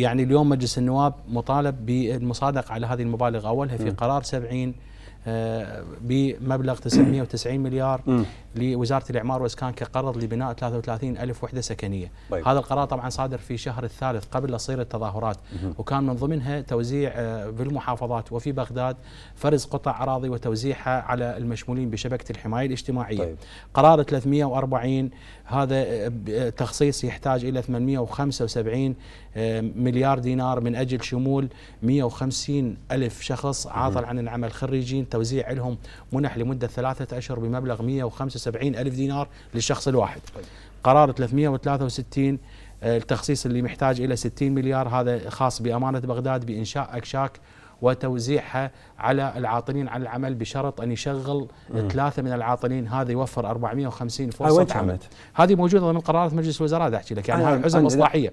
يعني اليوم مجلس النواب مطالب بالمصادقه على هذه المبالغ اولها في قرار 70 آه، بمبلغ 990 مليار لوزارة الإعمار والإسكان كقرض لبناء 33 ألف وحدة سكنية طيب. هذا القرار طبعا صادر في شهر الثالث قبل لصير التظاهرات وكان من ضمنها توزيع آه، في المحافظات وفي بغداد فرز قطع أراضي وتوزيعها على المشمولين بشبكة الحماية الاجتماعية طيب. قرار 340 هذا آه، تخصيص يحتاج إلى 875 مليار دينار من أجل شمول 150 ألف شخص عاطل عن العمل خريجين توزيع لهم منح لمدة ثلاثة أشهر بمبلغ 175 ألف دينار للشخص الواحد قرار 363 آه، التخصيص اللي محتاج إلى 60 مليار هذا خاص بأمانة بغداد بإنشاء أكشاك وتوزيعها على العاطلين عن العمل بشرط ان يشغل مم. ثلاثه من العاطلين هذا يوفر 450 فرصه عمل. هذه موجوده ضمن قرارات مجلس الوزراء احكي لك يعني هاي حزم مصلاحية